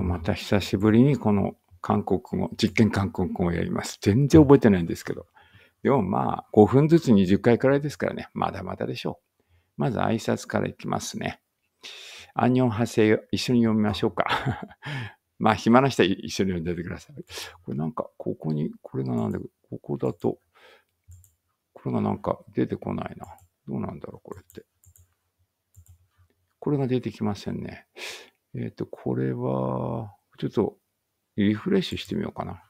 また久しぶりにこの韓国語、実験韓国語をやります。全然覚えてないんですけど。でもまあ、5分ずつ20回くらいですからね。まだまだでしょう。まず挨拶からいきますね。アンニョンハセヨ、一緒に読みましょうか。まあ、暇な人は一緒に読んでてください。これなんか、ここに、これがなんだここだと、これがなんか出てこないな。どうなんだろう、これって。これが出てきませんね。えっ、ー、と、これは、ちょっとリフレッシュしてみようかな。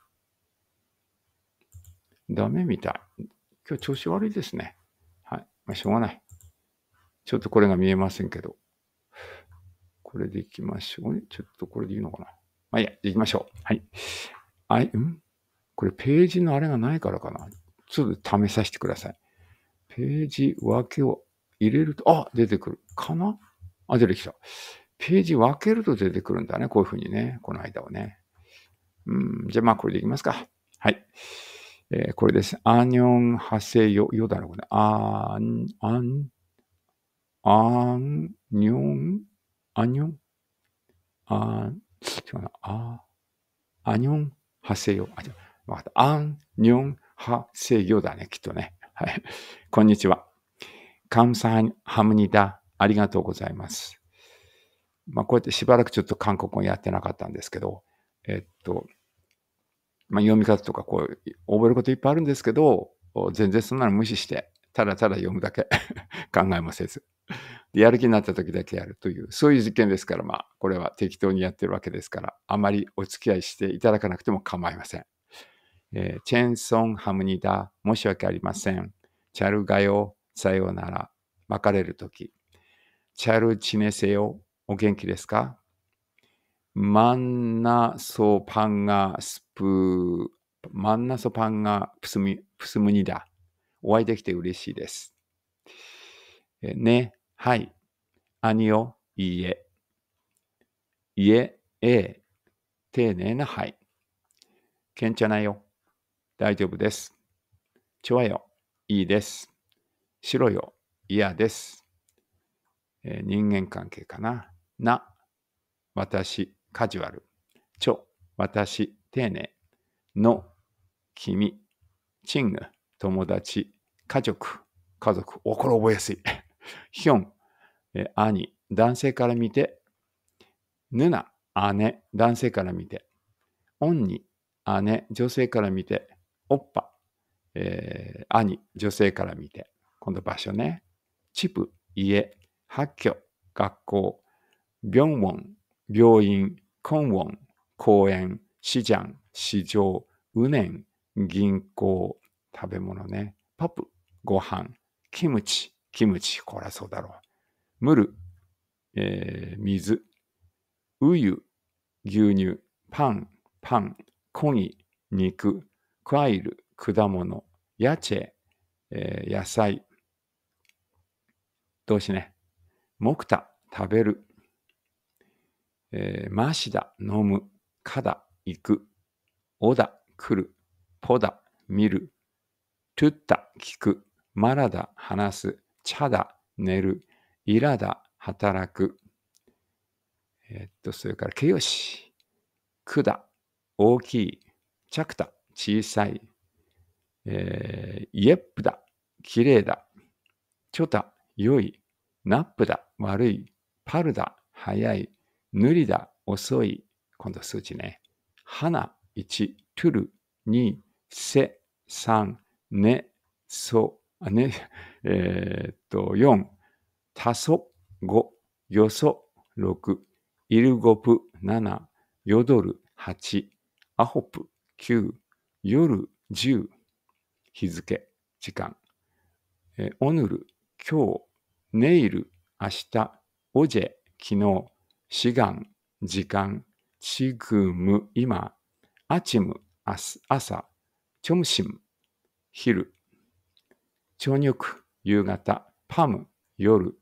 ダメみたい。今日調子悪いですね。はい。まあ、しょうがない。ちょっとこれが見えませんけど。これでいきましょうね。ちょっとこれでいいのかな。まあ、いいや、行きましょう。はい。あい、んこれページのあれがないからかな。ちょっと試させてください。ページ分けを入れると、あ、出てくる。かなあ、出てきた。ページ分けると出てくるんだね。こういうふうにね。この間をね。うん。じゃあまあこれでいきますか。はい。えー、これです。アニョンハセヨ、ヨだろこれ。アン、アン、アン、ニョン、アニョン、アン、違うな。あ、アニョンハセヨ。あ、違う。わかった。アン、ニョンハセヨだね。きっとね。はい。こんにちは。カムサハムニダ。ありがとうございます。まあ、こうやってしばらくちょっと韓国語やってなかったんですけど、えっと、まあ、読み方とかこう、覚えることいっぱいあるんですけど、全然そんなの無視して、ただただ読むだけ 考えもせず。やる気になった時だけやるという、そういう実験ですから、まあ、これは適当にやってるわけですから、あまりお付き合いしていただかなくても構いません。えー、チェンソンハムニダ、申し訳ありません。チャルガヨ、さようなら、別れる時。チャルチネセヨ、お元気ですかマンナソパンガスプ、マンナソパンガプスミ、プスムニだ。お会いできて嬉しいです。ね、はい。兄よ、いいえ。いえ、ええ。丁寧なはい。けんちゃなよ。大丈夫です。ちょわよ。いいです。しろよ。嫌です。え人間関係かな。な、私、カジュアル。ちょ、私、丁寧。の、君。チング、友達。家族、家族。お、これ覚えやすい。ヒョン、兄。男性から見て。ヌナ、姉。男性から見て。オンに、姉。女性から見て。オッパ、えー、兄。女性から見て。今度場所ね。チプ、家。発狂、学校。ビョンウォン、病院、コンウォン、公園、市場、市場、ウネン、銀行、食べ物ね、パプ、ご飯、キムチ、キムチ、こらそうだろう。ムル、えー、水、ウユ、牛乳、パン、パン、コギ、肉、クワイル、果物、ヤチェ、えー、野菜、動詞ね、モクタ、食べる、えー、ましだ、飲む、かだ、行く、おだ、来る、ぽだ、見る、とった聞く、まらだ、話す、ちゃだ、寝る、いらだ、働く。えー、っと、それからけよし、くだ、大きい、ちゃくた、小さい、えー、イエップだ、きれいだ、ちょた、よい、ナップだ、悪い、パルだ、早い、塗りだ、遅い、今度数値ね。花、1、トゥル、2、せ、3、ね、そ、あね、えー、っと、4、たそ、5、よそ、6、イルゴプ、7、よどる、8、アホプ、9、夜、10、日付、時間、えー、おぬる、今日、ネイル、明日、おじえ、昨日、志願、時間、ちぐむ、今、む、あム、朝、ちょむしむ、昼、ちょんョく、夕方、パム、夜、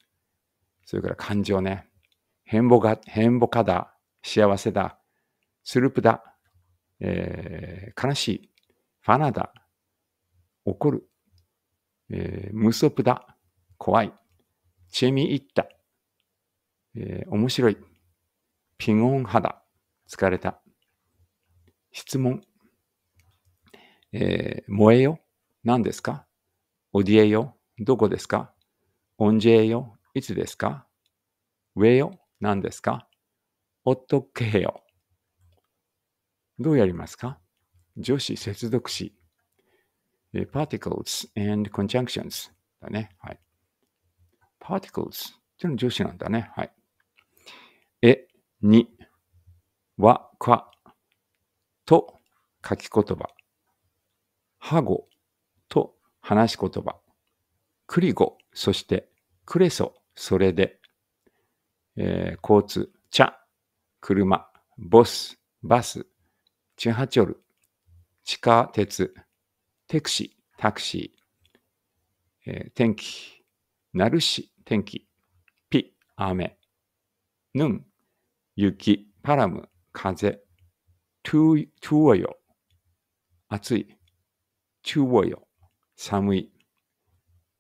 それから感情ね、変ぼが、んぼかだ、幸せだ、スループだ、えー、悲しい、ファナだ、怒る、えー、無だ、怖い、チェミイッタ、えー、面白い、ピゴン肌。疲れた。質問。えー、燃えよ。何ですかおディエよ。どこですかオンジェよ。いつですかウェよ。何ですかおっとけよ。どうやりますか女子接続詞。particles and conjunctions だね。はい。particles っていうの女子なんだね。はい。え、に、わ、か、と書き言葉、はごと話し言葉、くりご、そしてくれそ、それで、えー、交通、ちゃ、車、ボス、バス、チュハチョル、地下鉄、テクシー、タクシー、えー、天気、なるし、天気、ピ、雨、ぬん、雪、パラム、風、トゥトゥオヨ、暑い、チュオヨ、寒い、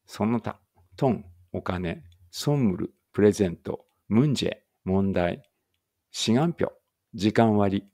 その他、トン、お金、ソンムル、プレゼント、ムンジェ、問題、志願票、時間割、